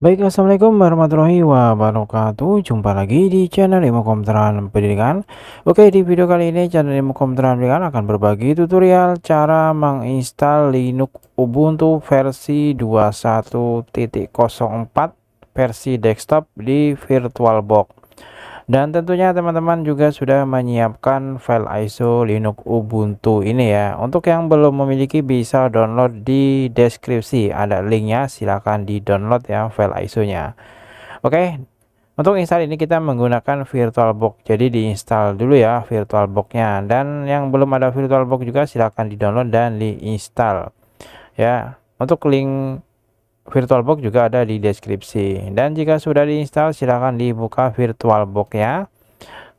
Baik, Assalamualaikum warahmatullahi wabarakatuh. Jumpa lagi di channel Ilmu Komputeran Pendidikan. Oke, di video kali ini channel Ilmu Komputeran Pendidikan akan berbagi tutorial cara menginstal Linux Ubuntu versi 21.04 versi desktop di VirtualBox dan tentunya teman-teman juga sudah menyiapkan file ISO Linux Ubuntu ini ya untuk yang belum memiliki bisa download di deskripsi ada linknya silahkan di download ya file ISO nya oke untuk install ini kita menggunakan VirtualBox jadi diinstal dulu ya VirtualBox nya dan yang belum ada VirtualBox juga silahkan di download dan diinstal ya untuk link VirtualBox juga ada di deskripsi dan jika sudah diinstal silahkan dibuka VirtualBox ya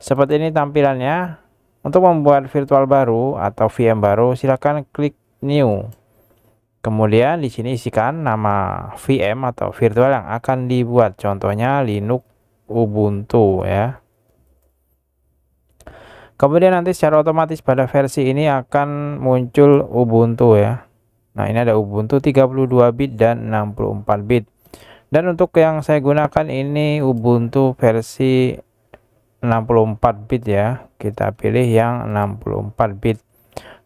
seperti ini tampilannya untuk membuat virtual baru atau VM baru silahkan klik new kemudian di sini isikan nama VM atau virtual yang akan dibuat contohnya Linux Ubuntu ya Kemudian nanti secara otomatis pada versi ini akan muncul Ubuntu ya. Nah, ini ada Ubuntu 32 bit dan 64 bit. Dan untuk yang saya gunakan ini Ubuntu versi 64 bit ya. Kita pilih yang 64 bit.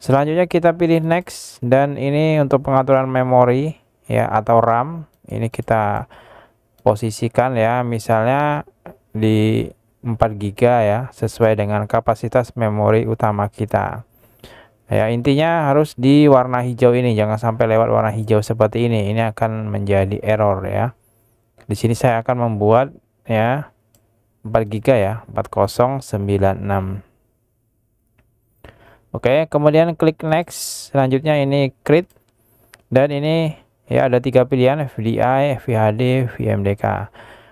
Selanjutnya kita pilih next dan ini untuk pengaturan memori ya atau RAM. Ini kita posisikan ya misalnya di 4 GB ya sesuai dengan kapasitas memori utama kita ya intinya harus di warna hijau ini jangan sampai lewat warna hijau seperti ini ini akan menjadi error ya di sini saya akan membuat ya 4 giga ya 4096 Oke kemudian klik next selanjutnya ini create dan ini ya ada tiga pilihan vdi, VHD, VMDK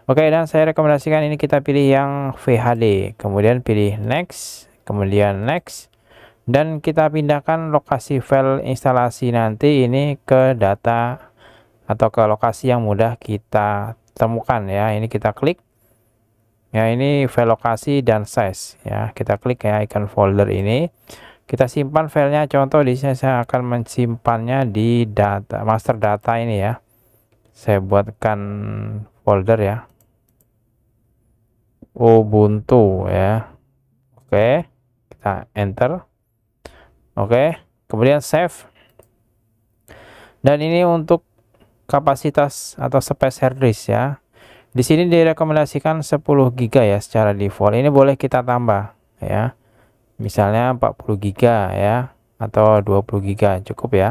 Oke dan saya rekomendasikan ini kita pilih yang VHD kemudian pilih next kemudian next dan kita pindahkan lokasi file instalasi nanti ini ke data atau ke lokasi yang mudah kita temukan ya ini kita klik ya ini file lokasi dan size ya kita klik ya icon folder ini kita simpan filenya contoh di sini saya akan mensimpannya di data master data ini ya saya buatkan folder ya Ubuntu ya oke kita enter oke okay. kemudian save dan ini untuk kapasitas atau space hard disk ya di sini direkomendasikan 10 GB ya secara default ini boleh kita tambah ya misalnya 40 GB ya atau 20 GB cukup ya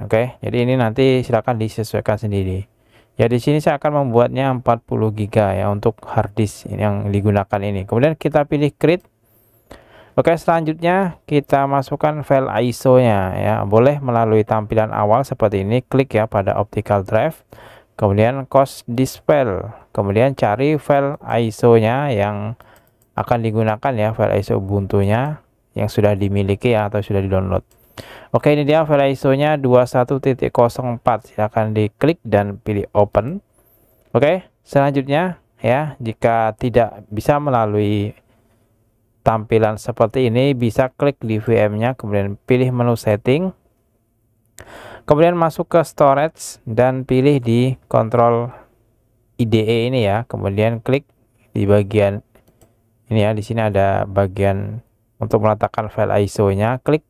oke okay. jadi ini nanti silakan disesuaikan sendiri ya di sini saya akan membuatnya 40 GB ya untuk hard disk yang digunakan ini kemudian kita pilih create Oke selanjutnya kita masukkan file ISO nya ya boleh melalui tampilan awal seperti ini klik ya pada optical drive kemudian cost dispel kemudian cari file ISO nya yang akan digunakan ya file ISO Ubuntu nya yang sudah dimiliki ya, atau sudah di download Oke ini dia file ISO nya 21.04 silahkan diklik dan pilih open Oke selanjutnya ya jika tidak bisa melalui tampilan seperti ini bisa klik di VM-nya kemudian pilih menu setting kemudian masuk ke storage dan pilih di kontrol IDE ini ya kemudian klik di bagian ini ya di sini ada bagian untuk meletakkan file ISO nya klik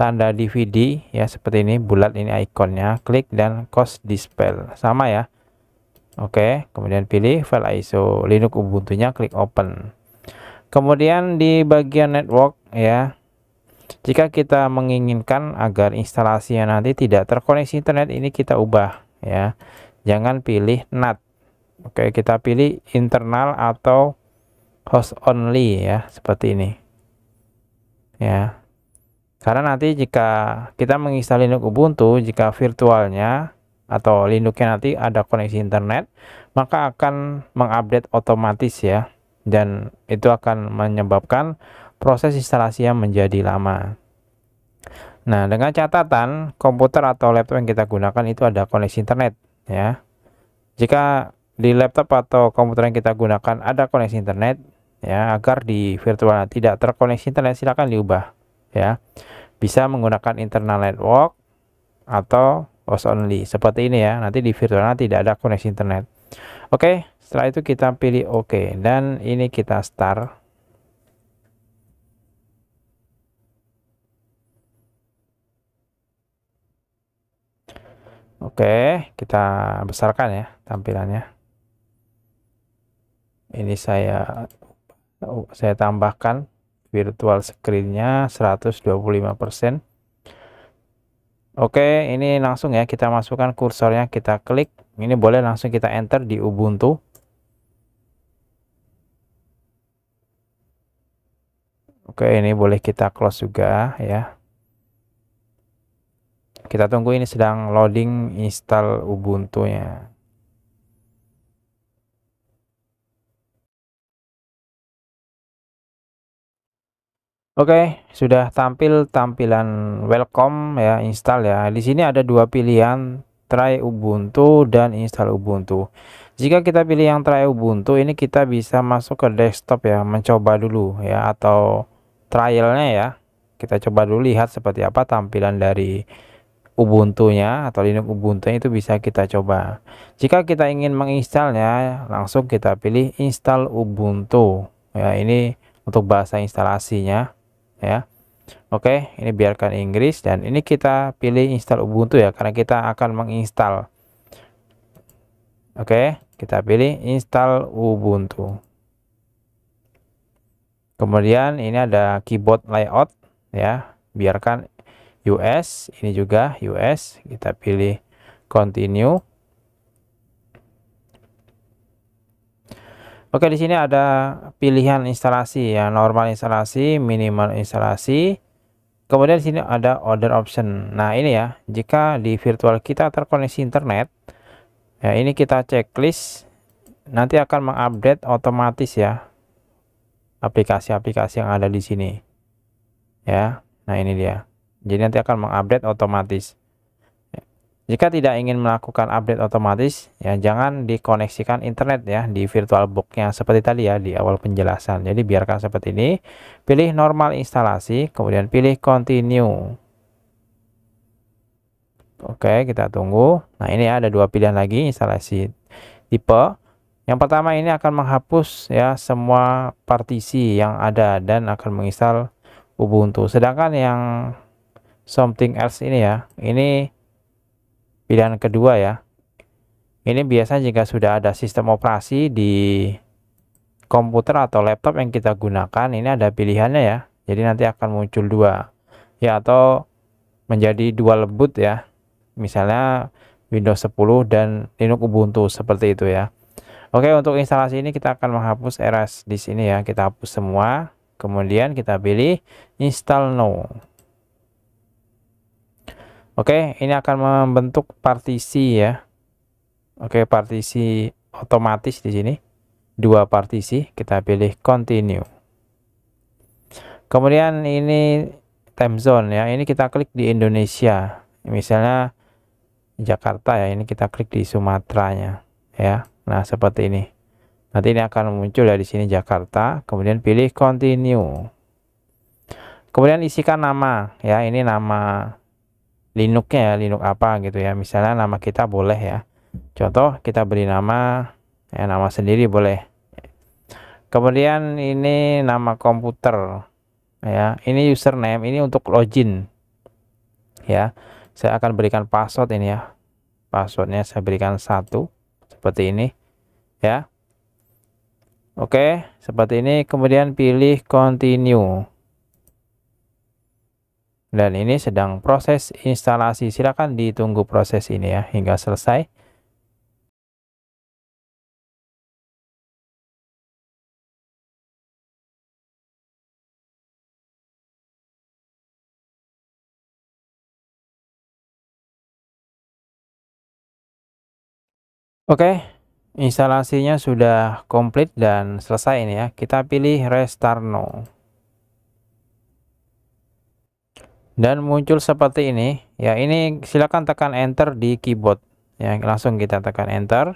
tanda DVD ya seperti ini bulat ini ikonnya klik dan cost dispel sama ya Oke kemudian pilih file ISO Linux Ubuntu nya klik open kemudian di bagian network ya jika kita menginginkan agar instalasinya nanti tidak terkoneksi internet ini kita ubah ya jangan pilih NAT Oke kita pilih internal atau host only ya seperti ini ya karena nanti jika kita menginstal Linux Ubuntu jika virtualnya atau Linuxnya nanti ada koneksi internet maka akan mengupdate otomatis ya dan itu akan menyebabkan proses instalasi yang menjadi lama. Nah, dengan catatan komputer atau laptop yang kita gunakan itu ada koneksi internet ya. Jika di laptop atau komputer yang kita gunakan ada koneksi internet ya, agar di virtual tidak terkoneksi internet silakan diubah ya. Bisa menggunakan internal network atau host only seperti ini ya. Nanti di virtual tidak ada koneksi internet. Oke, okay setelah itu kita pilih OK dan ini kita start Oke, kita besarkan ya tampilannya. Ini saya saya tambahkan virtual screennya nya 125%. Oke, ini langsung ya kita masukkan kursornya, kita klik. Ini boleh langsung kita enter di Ubuntu. Oke, ini boleh kita close juga ya. Kita tunggu ini sedang loading install Ubuntu-nya. Oke, sudah tampil tampilan welcome ya, install ya. Di sini ada dua pilihan, try Ubuntu dan install Ubuntu. Jika kita pilih yang try Ubuntu, ini kita bisa masuk ke desktop ya, mencoba dulu ya atau trialnya ya kita coba dulu lihat seperti apa tampilan dari Ubuntu-nya atau Linux Ubuntu itu bisa kita coba. Jika kita ingin menginstalnya, langsung kita pilih install Ubuntu. Ya, ini untuk bahasa instalasinya ya. Oke, ini biarkan Inggris dan ini kita pilih install Ubuntu ya karena kita akan menginstal. Oke, kita pilih install Ubuntu kemudian ini ada keyboard layout ya biarkan US ini juga US kita pilih continue Oke di sini ada pilihan instalasi ya normal instalasi minimal instalasi kemudian di sini ada order option nah ini ya jika di virtual kita terkoneksi internet ya ini kita checklist nanti akan mengupdate otomatis ya aplikasi-aplikasi yang ada di sini. Ya, nah ini dia. Jadi nanti akan mengupdate otomatis. Jika tidak ingin melakukan update otomatis, ya jangan dikoneksikan internet ya di virtual box-nya seperti tadi ya di awal penjelasan. Jadi biarkan seperti ini. Pilih normal instalasi, kemudian pilih continue. Oke, kita tunggu. Nah, ini ada dua pilihan lagi instalasi tipe yang pertama ini akan menghapus ya semua partisi yang ada dan akan menginstal Ubuntu. Sedangkan yang something else ini ya, ini pilihan kedua ya. Ini biasanya jika sudah ada sistem operasi di komputer atau laptop yang kita gunakan, ini ada pilihannya ya. Jadi nanti akan muncul dua. Ya atau menjadi dua lebut ya. Misalnya Windows 10 dan Linux Ubuntu seperti itu ya. Oke, untuk instalasi ini kita akan menghapus eras di sini ya. Kita hapus semua. Kemudian kita pilih install now. Oke, ini akan membentuk partisi ya. Oke, partisi otomatis di sini. Dua partisi, kita pilih continue. Kemudian ini time zone ya. Ini kita klik di Indonesia. Misalnya Jakarta ya, ini kita klik di Sumateranya ya. Nah, seperti ini. Nanti ini akan muncul ya di sini Jakarta, kemudian pilih continue. Kemudian isikan nama ya, ini nama Linuxnya ya, Linux apa gitu ya. Misalnya nama kita boleh ya. Contoh kita beri nama ya nama sendiri boleh. Kemudian ini nama komputer ya. Ini username, ini untuk login. Ya. Saya akan berikan password ini ya. Passwordnya saya berikan satu seperti ini ya Oke seperti ini kemudian pilih continue dan ini sedang proses instalasi silakan ditunggu proses ini ya hingga selesai Oke, instalasinya sudah komplit dan selesai ini ya. Kita pilih restart now. Dan muncul seperti ini. Ya, ini silakan tekan enter di keyboard. Ya, langsung kita tekan enter.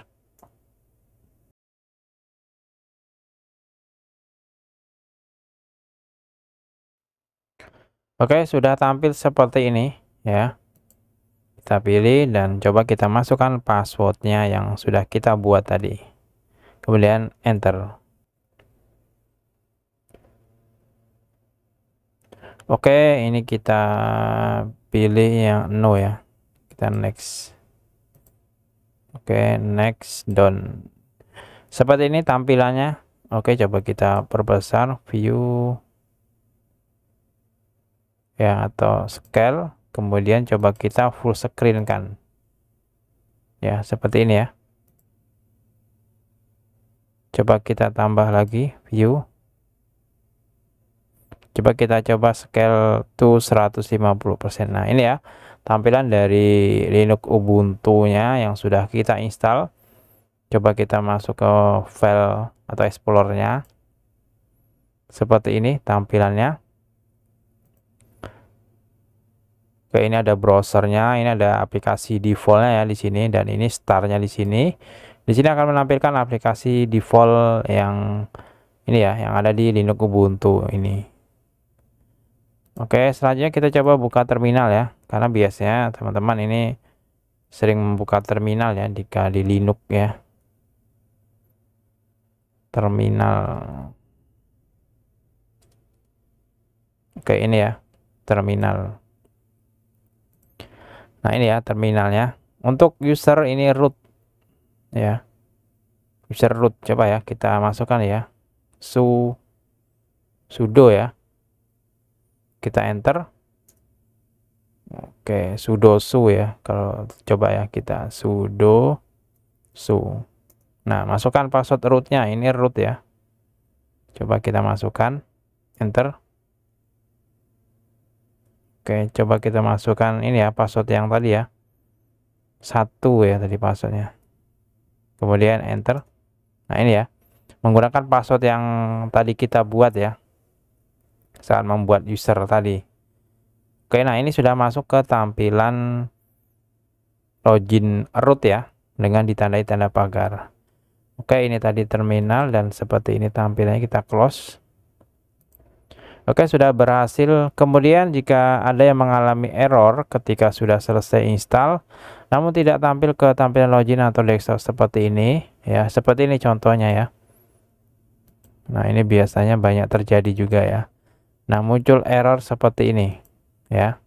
Oke, sudah tampil seperti ini ya kita pilih dan coba kita masukkan passwordnya yang sudah kita buat tadi kemudian enter oke ini kita pilih yang no ya kita next oke next done seperti ini tampilannya oke coba kita perbesar view ya atau scale kemudian coba kita full screen kan ya seperti ini ya coba kita tambah lagi view coba kita coba scale to 150% nah ini ya tampilan dari Linux Ubuntu nya yang sudah kita install coba kita masuk ke file atau explore nya seperti ini tampilannya Oke, ini ada browsernya, ini ada aplikasi defaultnya ya di sini dan ini startnya di sini. Di sini akan menampilkan aplikasi default yang ini ya, yang ada di Linux Ubuntu ini. Oke, selanjutnya kita coba buka terminal ya, karena biasanya teman-teman ini sering membuka terminal ya di di Linux ya. Terminal. Oke, ini ya terminal. Nah ini ya terminalnya. Untuk user ini root ya. User root coba ya kita masukkan ya. Su sudo ya. Kita enter. Oke, sudo su ya. Kalau coba ya kita sudo su. Nah, masukkan password rootnya. Ini root ya. Coba kita masukkan. Enter. Oke, coba kita masukkan ini ya password yang tadi ya. Satu ya tadi passwordnya. Kemudian enter. Nah ini ya, menggunakan password yang tadi kita buat ya. Saat membuat user tadi. Oke, nah ini sudah masuk ke tampilan login root ya dengan ditandai tanda pagar. Oke, ini tadi terminal dan seperti ini tampilannya kita close. Oke sudah berhasil kemudian jika ada yang mengalami error ketika sudah selesai install namun tidak tampil ke tampilan login atau desktop seperti ini ya seperti ini contohnya ya Nah ini biasanya banyak terjadi juga ya Nah muncul error seperti ini ya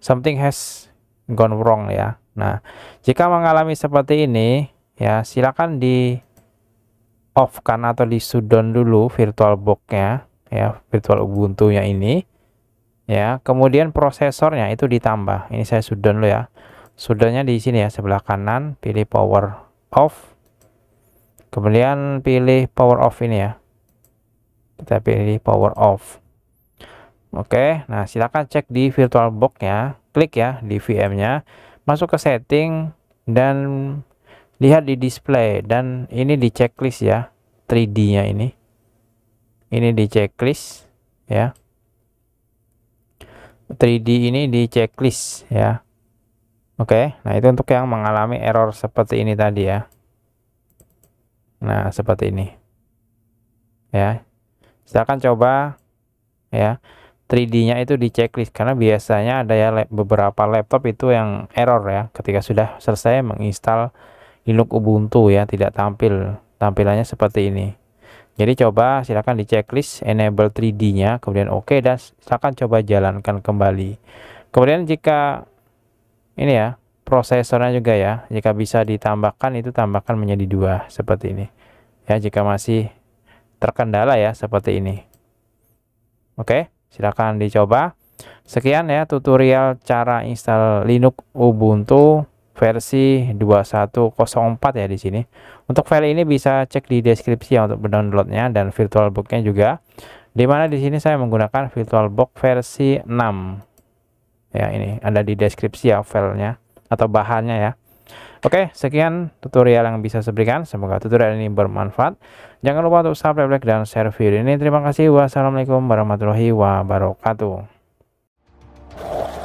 something has gone wrong ya Nah jika mengalami seperti ini ya silakan di off kan atau di shutdown dulu virtual box-nya ya virtual Ubuntu nya ini ya kemudian prosesornya itu ditambah ini saya sudah dulu ya sudahnya di sini ya sebelah kanan pilih power off kemudian pilih power off ini ya kita pilih power off oke nah silakan cek di virtual box ya klik ya di VM nya masuk ke setting dan lihat di display dan ini di checklist ya 3D nya ini ini di checklist ya 3D ini di checklist ya Oke nah itu untuk yang mengalami error seperti ini tadi ya Nah seperti ini ya silahkan coba ya 3D-nya itu di checklist karena biasanya ada ya beberapa laptop itu yang error ya ketika sudah selesai menginstal Linux Ubuntu ya tidak tampil tampilannya seperti ini jadi coba silakan di checklist enable 3D-nya, kemudian oke okay, dan silakan coba jalankan kembali. Kemudian jika ini ya, prosesornya juga ya, jika bisa ditambahkan itu tambahkan menjadi dua seperti ini. Ya, jika masih terkendala ya seperti ini. Oke, okay, silakan dicoba. Sekian ya tutorial cara install Linux Ubuntu versi 2104 ya di sini. Untuk file ini bisa cek di deskripsi ya untuk downloadnya dan virtual booknya juga. Dimana di sini saya menggunakan virtual VirtualBox versi 6. Ya ini ada di deskripsi ya filenya atau bahannya ya. Oke, sekian tutorial yang bisa saya berikan. Semoga tutorial ini bermanfaat. Jangan lupa untuk subscribe, like, dan share video ini. Terima kasih. Wassalamualaikum warahmatullahi wabarakatuh.